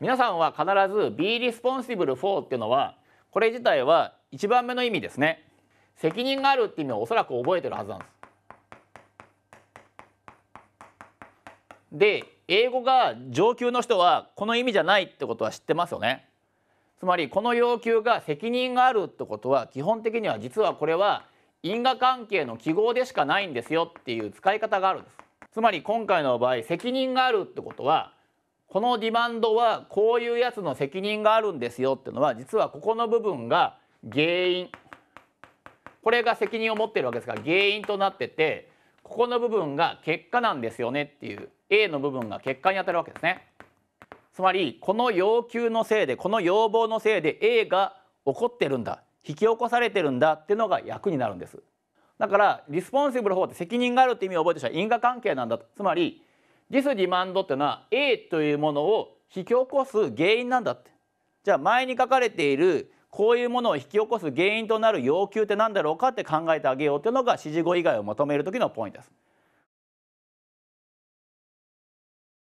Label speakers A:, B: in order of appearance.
A: 皆さんは必ず Be responsible for っていうのはこれ自体は1番目の意味ですね責任があるって意味をおそらく覚えてるはずなんですで英語が上級の人はこの意味じゃないってことは知ってますよねつまりこの要求が責任があるってことは基本的には実はこれは因果関係の記号でしかないんですよっていう使い方があるんですつまり今回の場合責任があるってことはこのディマンドはこういうやつの責任があるんですよっていうのは実はここの部分が原因これが責任を持ってるわけですから原因となっててここの部分が結果なんですよねっていう A の部分が結果に当たるわけですね。つまりこの要求のせいでこの要望のせいで A が起こってるんだ引き起こされてるんだっていうのが役になるんです。だからリスポンシブル法って責任があるって意味を覚えてした因果関係なんだとつまりディス・ディマンドってのは A というものを引き起こす原因なんだってじゃあ前に書かれているこういうものを引き起こす原因となる要求って何だろうかって考えてあげようというのが指示語以外をまとめる時のポイントです。